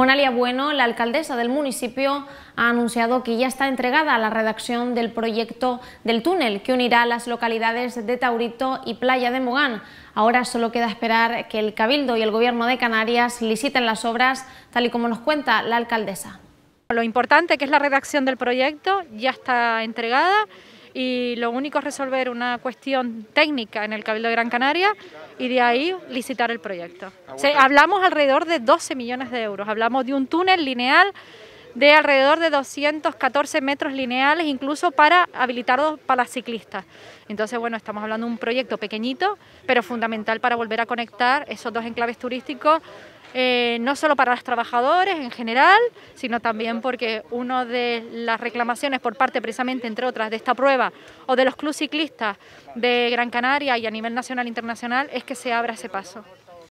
Onalia Bueno, la alcaldesa del municipio, ha anunciado que ya está entregada a la redacción del proyecto del túnel que unirá las localidades de Taurito y Playa de Mogán. Ahora solo queda esperar que el Cabildo y el Gobierno de Canarias liciten las obras, tal y como nos cuenta la alcaldesa. Lo importante que es la redacción del proyecto ya está entregada y lo único es resolver una cuestión técnica en el Cabildo de Gran Canaria y de ahí licitar el proyecto. Ah, hablamos alrededor de 12 millones de euros, hablamos de un túnel lineal de alrededor de 214 metros lineales, incluso para habilitarlos para ciclistas. Entonces, bueno, estamos hablando de un proyecto pequeñito, pero fundamental para volver a conectar esos dos enclaves turísticos eh, no solo para los trabajadores en general, sino también porque una de las reclamaciones por parte precisamente, entre otras, de esta prueba o de los clubes ciclistas de Gran Canaria y a nivel nacional e internacional es que se abra ese paso.